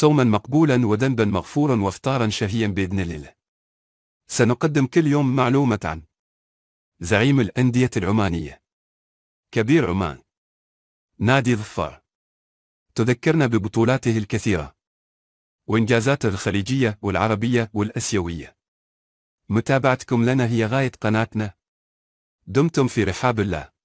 صوما مقبولا وذنبا مغفورا وافطارا شهيا بإذن الله سنقدم كل يوم معلومة عن زعيم الأندية العمانية كبير عمان نادي ظفار تذكرنا ببطولاته الكثيرة وإنجازاته الخليجية والعربية والأسيوية متابعتكم لنا هي غاية قناتنا دمتم في رحاب الله